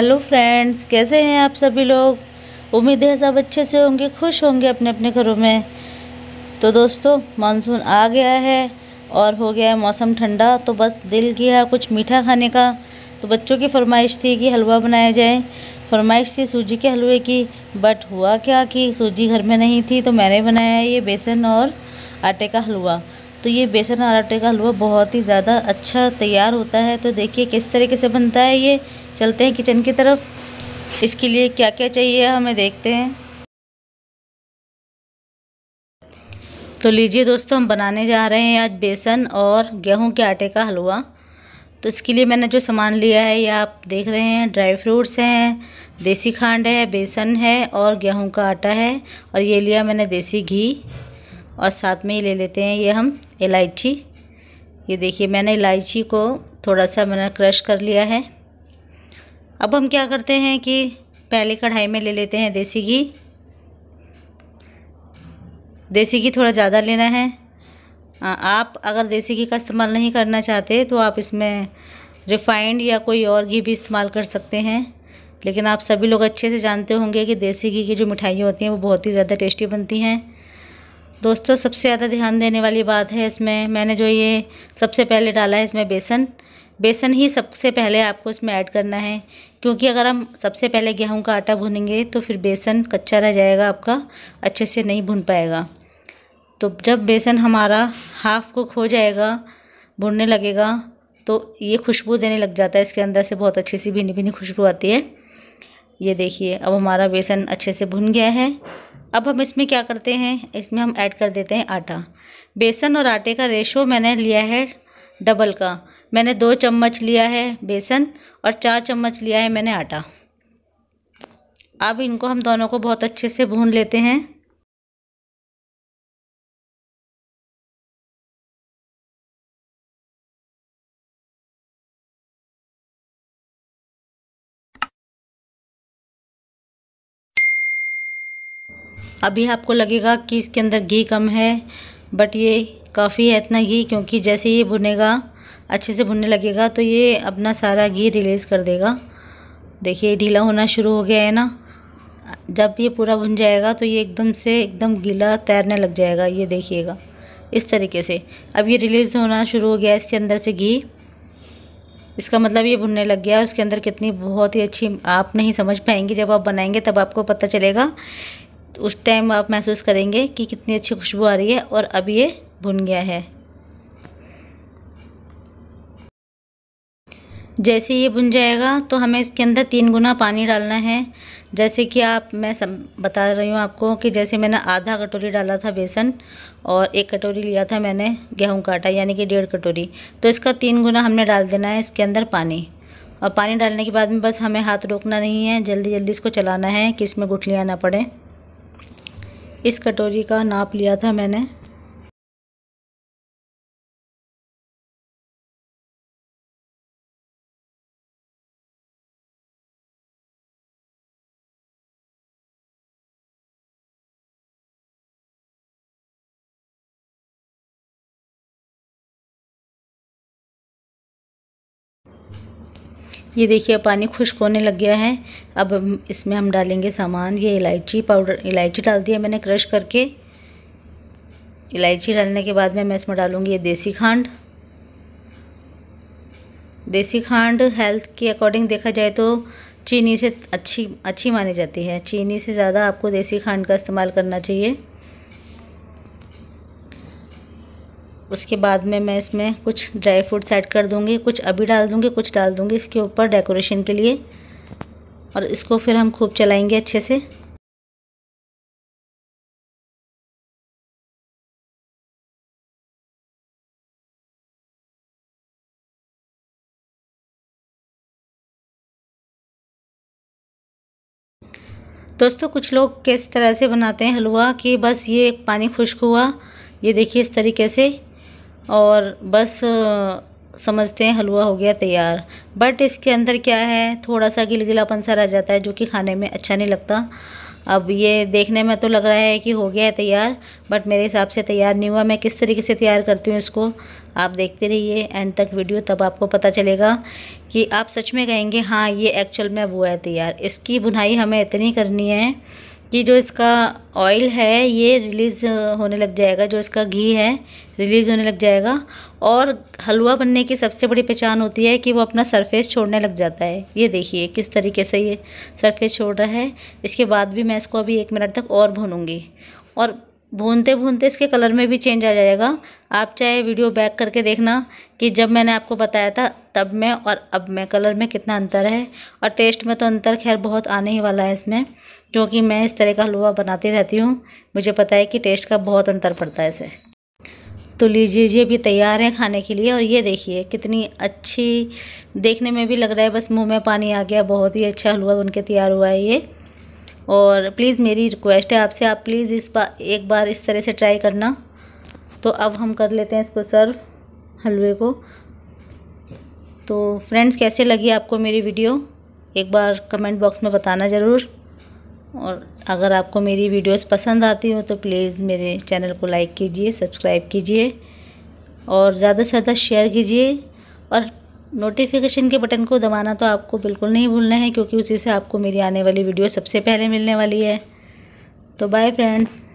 hello friends कैसे हैं आप सभी लोग उम्मीद है सब अच्छे से होंगे खुश होंगे अपने अपने घरों में तो दोस्तों मानसून आ गया है और हो गया है मौसम ठंडा तो बस दिल किया कुछ मीठा खाने का तो बच्चों की फरमाइश थी कि हलवा बनाया जाए फरमाइश थी सूजी के हलवे की बट हुआ क्या कि सूजी घर में नहीं थी तो मैंने बनाया ये बेसन और आटे का हलवा तो ये बेसन और आटे का हलवा बहुत ही ज़्यादा अच्छा तैयार होता है तो देखिए किस तरीके से बनता है ये चलते हैं किचन की तरफ इसके लिए क्या क्या चाहिए हमें देखते हैं तो लीजिए दोस्तों हम बनाने जा रहे हैं आज बेसन और गेहूं के आटे का हलवा तो इसके लिए मैंने जो सामान लिया है ये आप देख रहे हैं ड्राई फ्रूट्स हैं देसी खांड है बेसन है और गेहूं का आटा है और ये लिया मैंने देसी घी और साथ में ही ले लेते हैं ये हम इलायची ये देखिए मैंने इलायची को थोड़ा सा मैंने क्रश कर लिया है अब हम क्या करते हैं कि पहले कढ़ाई में ले लेते हैं देसी घी देसी घी थोड़ा ज़्यादा लेना है आप अगर देसी घी का इस्तेमाल नहीं करना चाहते तो आप इसमें रिफ़ाइंड या कोई और घी भी इस्तेमाल कर सकते हैं लेकिन आप सभी लोग अच्छे से जानते होंगे कि देसी घी की जो मिठाइयाँ होती हैं वो बहुत ही ज़्यादा टेस्टी बनती हैं दोस्तों सबसे ज़्यादा ध्यान देने वाली बात है इसमें मैंने जो ये सबसे पहले डाला है इसमें बेसन बेसन ही सबसे पहले आपको इसमें ऐड करना है क्योंकि अगर हम सबसे पहले गेहूं का आटा भुनेंगे तो फिर बेसन कच्चा रह जाएगा आपका अच्छे से नहीं भुन पाएगा तो जब बेसन हमारा हाफ कुक हो जाएगा भुनने लगेगा तो ये खुशबू देने लग जाता है इसके अंदर से बहुत अच्छी सी भिनी भिनी खुशबू आती है ये देखिए अब हमारा बेसन अच्छे से भुन गया है अब हम इसमें क्या करते हैं इसमें हम ऐड कर देते हैं आटा बेसन और आटे का रेशो मैंने लिया है डबल का मैंने दो चम्मच लिया है बेसन और चार चम्मच लिया है मैंने आटा अब इनको हम दोनों को बहुत अच्छे से भून लेते हैं अभी आपको लगेगा कि इसके अंदर घी कम है बट ये काफ़ी है इतना घी क्योंकि जैसे ये भुनेगा अच्छे से भुनने लगेगा तो ये अपना सारा घी रिलीज़ कर देगा देखिए ढीला होना शुरू हो गया है ना जब ये पूरा भुन जाएगा तो ये एकदम से एकदम गीला तैरने लग जाएगा ये देखिएगा इस तरीके से अब ये रिलीज़ होना शुरू हो गया इसके अंदर से घी इसका मतलब ये भुनने लग गया और इसके अंदर कितनी बहुत ही अच्छी आप नहीं समझ पाएंगे जब आप बनाएंगे तब आपको पता चलेगा तो उस टाइम आप महसूस करेंगे कि कितनी अच्छी खुशबू आ रही है और अब ये भुन गया है जैसे ये भुन जाएगा तो हमें इसके अंदर तीन गुना पानी डालना है जैसे कि आप मैं सब बता रही हूँ आपको कि जैसे मैंने आधा कटोरी डाला था बेसन और एक कटोरी लिया था मैंने गेहूं का आटा यानी कि डेढ़ कटोरी तो इसका तीन गुना हमने डाल देना है इसके अंदर पानी और पानी डालने के बाद में बस हमें हाथ रोकना नहीं है जल्दी जल्दी इसको चलाना है कि इसमें गुठलियाँ ना पड़ें इस कटोरी का नाप लिया था मैंने ये देखिए पानी खुश्क होने लग गया है अब इसमें हम डालेंगे सामान ये इलायची पाउडर इलायची डाल दिया मैंने क्रश करके इलायची डालने के बाद में मैं इसमें डालूँगी ये देसी खांड देसी खांड हेल्थ के अकॉर्डिंग देखा जाए तो चीनी से अच्छी अच्छी मानी जाती है चीनी से ज़्यादा आपको देसी खांड का इस्तेमाल करना चाहिए उसके बाद में मैं इसमें कुछ ड्राई फ्रूट्स ऐड कर दूँगी कुछ अभी डाल दूँगी कुछ डाल दूँगी इसके ऊपर डेकोरेशन के लिए और इसको फिर हम खूब चलाएंगे अच्छे से दोस्तों कुछ लोग किस तरह से बनाते हैं हलवा कि बस ये पानी खुश्क हुआ ये देखिए इस तरीके से और बस समझते हैं हलवा हो गया तैयार बट इसके अंदर क्या है थोड़ा सा गिलगिलापन सा रह जाता है जो कि खाने में अच्छा नहीं लगता अब ये देखने में तो लग रहा है कि हो गया है तैयार बट मेरे हिसाब से तैयार नहीं हुआ मैं किस तरीके से तैयार करती हूँ इसको आप देखते रहिए एंड तक वीडियो तब आपको पता चलेगा कि आप सच में कहेंगे हाँ ये एक्चुअल में हुआ है तैयार इसकी बुनाई हमें इतनी करनी है कि जो इसका ऑयल है ये रिलीज़ होने लग जाएगा जो इसका घी है रिलीज़ होने लग जाएगा और हलवा बनने की सबसे बड़ी पहचान होती है कि वो अपना सरफेस छोड़ने लग जाता है ये देखिए किस तरीके से ये सरफेस छोड़ रहा है इसके बाद भी मैं इसको अभी एक मिनट तक और भूनूँगी और भूनते भूनते इसके कलर में भी चेंज आ जाएगा आप चाहे वीडियो बैक करके देखना कि जब मैंने आपको बताया था तब में और अब में कलर में कितना अंतर है और टेस्ट में तो अंतर खैर बहुत आने ही वाला है इसमें क्योंकि मैं इस तरह का हलवा बनाती रहती हूँ मुझे पता है कि टेस्ट का बहुत अंतर पड़ता है इसे तो लीजिए ये भी तैयार है खाने के लिए और ये देखिए कितनी अच्छी देखने में भी लग रहा है बस मुँह में पानी आ गया बहुत ही अच्छा हलवा बन के तैयार हुआ है ये और प्लीज़ मेरी रिक्वेस्ट है आपसे आप प्लीज़ इस बार एक बार इस तरह से ट्राई करना तो अब हम कर लेते हैं इसको सर्व हलवे को तो फ्रेंड्स कैसे लगी आपको मेरी वीडियो एक बार कमेंट बॉक्स में बताना ज़रूर और अगर आपको मेरी वीडियोस पसंद आती हो तो प्लीज़ मेरे चैनल को लाइक कीजिए सब्सक्राइब कीजिए और ज़्यादा से ज़्यादा शेयर कीजिए और नोटिफिकेशन के बटन को दबाना तो आपको बिल्कुल नहीं भूलना है क्योंकि उसी से आपको मेरी आने वाली वीडियो सबसे पहले मिलने वाली है तो बाय फ्रेंड्स